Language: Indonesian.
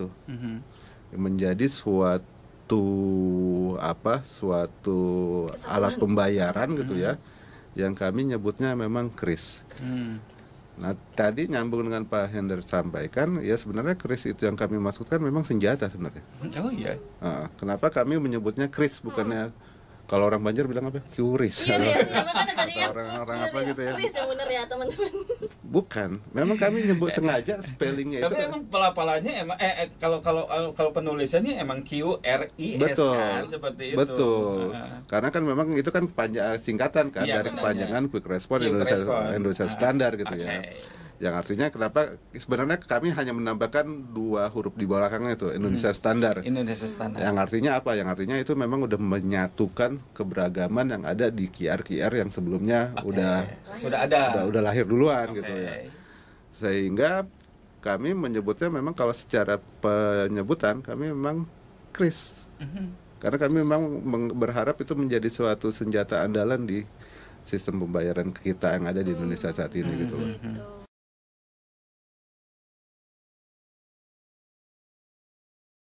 itu mm-hmm. menjadi suatu apa suatu Kesalahan. alat pembayaran mm-hmm. gitu ya mm-hmm. yang kami nyebutnya memang kris. Mm. Nah tadi nyambung dengan Pak Hendar sampaikan ya sebenarnya kris itu yang kami maksudkan memang senjata sebenarnya. Oh iya. Nah, kenapa kami menyebutnya kris bukannya mm kalau orang Banjar bilang apa? Kuris. Iya, iya, iya. orang-orang apa gitu ya. Kuris yang benar ya, teman-teman. Bukan, memang kami nyebut sengaja spellingnya itu. Tapi kan. emang pelapalannya emang eh, eh, kalau kalau eh, kalau penulisannya emang Q R I S kan, betul, kan seperti itu. Betul. Karena kan memang itu kan panjang eh, singkatan kan iya, dari panjangan quick response Indonesia Indonesia standar gitu ya yang artinya kenapa sebenarnya kami hanya menambahkan dua huruf di belakangnya itu Indonesia hmm. standar. Indonesia standar. Yang artinya apa? Yang artinya itu memang udah menyatukan keberagaman yang ada di QR-QR yang sebelumnya okay. udah sudah ada. Udah, udah lahir duluan okay. gitu ya. Sehingga kami menyebutnya memang kalau secara penyebutan kami memang Kris. Mm-hmm. Karena kami memang berharap itu menjadi suatu senjata andalan di sistem pembayaran kita yang ada di Indonesia saat ini mm-hmm. gitu loh. Mm